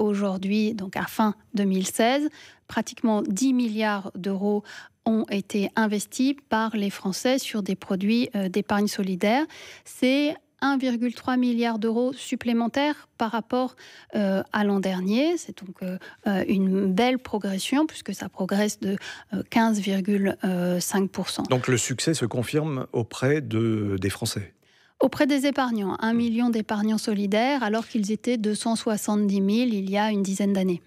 aujourd'hui, donc à fin 2016, pratiquement 10 milliards d'euros ont été investis par les Français sur des produits euh, d'épargne solidaire. C'est 1,3 milliard d'euros supplémentaires par rapport euh, à l'an dernier. C'est donc euh, une belle progression puisque ça progresse de 15,5%. Donc le succès se confirme auprès des Français Auprès des épargnants, un mm. million d'épargnants solidaires alors qu'ils étaient 270 000 il y a une dizaine d'années.